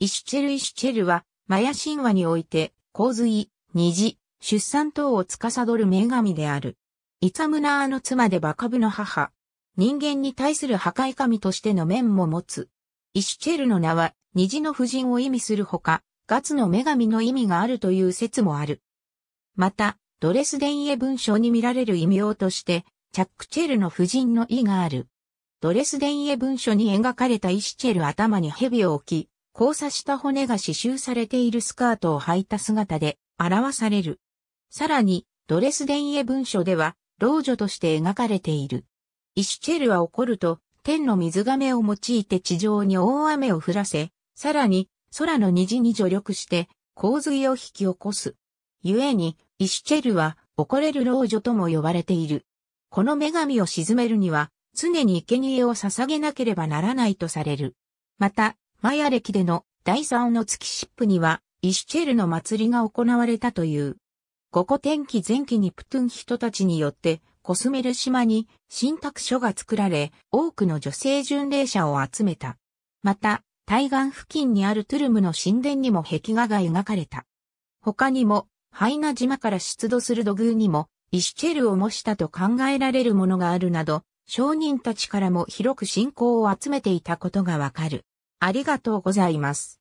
イシュチェル・イシュチェルは、マヤ神話において、洪水、虹、出産等を司る女神である。イツァムナーの妻でバカブの母。人間に対する破壊神としての面も持つ。イシュチェルの名は、虹の夫人を意味するほか、ガツの女神の意味があるという説もある。また、ドレスデンエ文章に見られる異名として、チャックチェルの夫人の意がある。ドレスデンエ文書に描かれたイシュチェル頭に蛇を置き、交差した骨が刺繍されているスカートを履いた姿で表される。さらに、ドレスデンエ文書では、老女として描かれている。イシュチェルは怒ると、天の水亀を用いて地上に大雨を降らせ、さらに、空の虹に助力して、洪水を引き起こす。故に、イシュチェルは、怒れる老女とも呼ばれている。この女神を鎮めるには、常に生贄を捧げなければならないとされる。また、マヤ歴での第3の月シップには、イシュチェルの祭りが行われたという。ここ天気前期にプトゥン人たちによって、コスメル島に信託書が作られ、多くの女性巡礼者を集めた。また、対岸付近にあるトゥルムの神殿にも壁画が描かれた。他にも、ハイナ島から出土する土偶にも、イシュチェルを模したと考えられるものがあるなど、商人たちからも広く信仰を集めていたことがわかる。ありがとうございます。